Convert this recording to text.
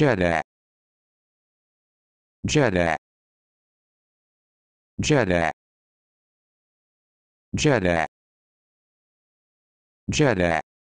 Jedi Jedi Jedi Jedi Jedi